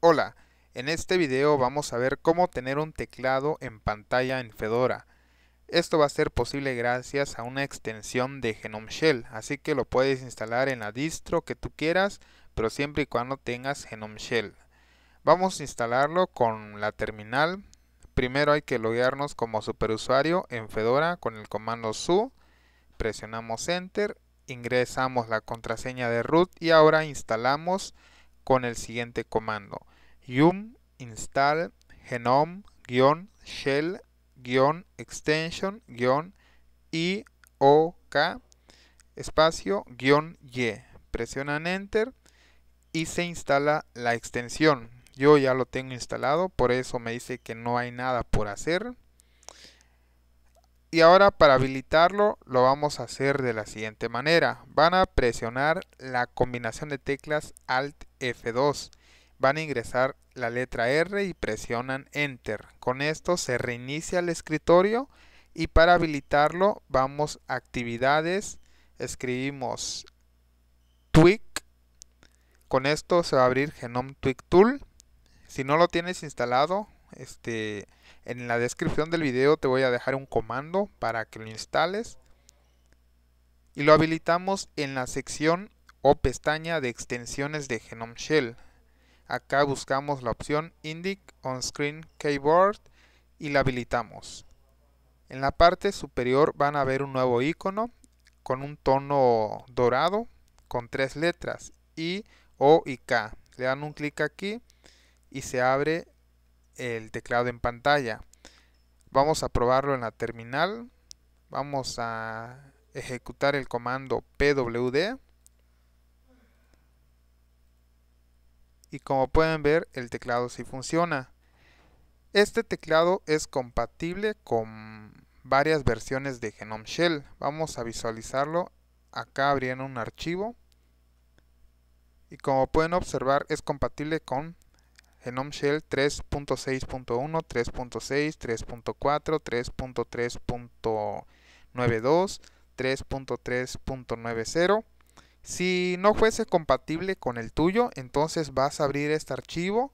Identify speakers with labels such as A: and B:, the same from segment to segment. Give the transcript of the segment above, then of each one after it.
A: Hola, en este video vamos a ver cómo tener un teclado en pantalla en Fedora. Esto va a ser posible gracias a una extensión de Genome Shell, así que lo puedes instalar en la distro que tú quieras, pero siempre y cuando tengas Genome Shell. Vamos a instalarlo con la terminal. Primero hay que loguearnos como superusuario en Fedora con el comando su, presionamos enter, ingresamos la contraseña de root y ahora instalamos con el siguiente comando yum install genome-shell extension iok espacio y presionan enter y se instala la extensión yo ya lo tengo instalado por eso me dice que no hay nada por hacer y ahora para habilitarlo lo vamos a hacer de la siguiente manera van a presionar la combinación de teclas alt F2 van a ingresar la letra R y presionan Enter. Con esto se reinicia el escritorio y para habilitarlo vamos a actividades, escribimos Tweak, Con esto se va a abrir Genome Tweak Tool. Si no lo tienes instalado, este, en la descripción del video te voy a dejar un comando para que lo instales. Y lo habilitamos en la sección o pestaña de extensiones de Genome Shell. Acá buscamos la opción Indic On Screen Keyboard y la habilitamos. En la parte superior van a ver un nuevo icono con un tono dorado con tres letras I, O y K. Le dan un clic aquí y se abre el teclado en pantalla. Vamos a probarlo en la terminal. Vamos a ejecutar el comando pwd y como pueden ver el teclado sí funciona. Este teclado es compatible con varias versiones de Genome Shell. Vamos a visualizarlo acá abriendo un archivo. Y como pueden observar es compatible con Genome Shell 3.6.1, 3.6, 3.4, 3.3.92, 3.3.90 si no fuese compatible con el tuyo, entonces vas a abrir este archivo,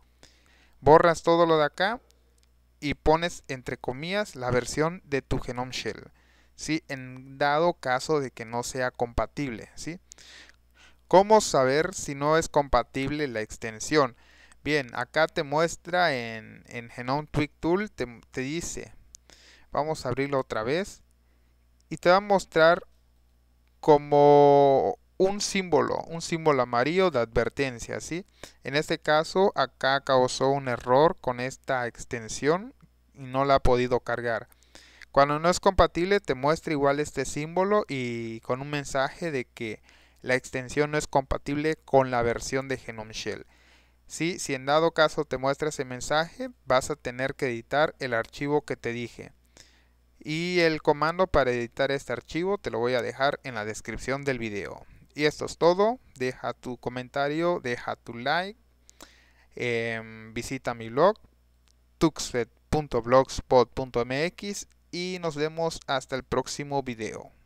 A: borras todo lo de acá y pones entre comillas la versión de tu Genome Shell. En dado caso de que no sea compatible. ¿sí? ¿Cómo saber si no es compatible la extensión? Bien, acá te muestra en, Genome Tweak Tool, te, te dice, vamos a abrirlo otra vez y te va a mostrar como un símbolo, un símbolo amarillo de advertencia, En este caso acá causó un error con esta extensión y no la ha podido cargar. Cuando no es compatible te muestra igual este símbolo y con un mensaje de que la extensión no es compatible con la versión de Genome Shell. Si en dado caso te muestra ese mensaje, vas a tener que editar el archivo que te dije. Y el comando para editar este archivo te lo voy a dejar en la descripción del video. Y esto es todo. Deja tu comentario, deja tu like. Em, visita mi blog, tuxed.blogspot.mx y nos vemos hasta el próximo video.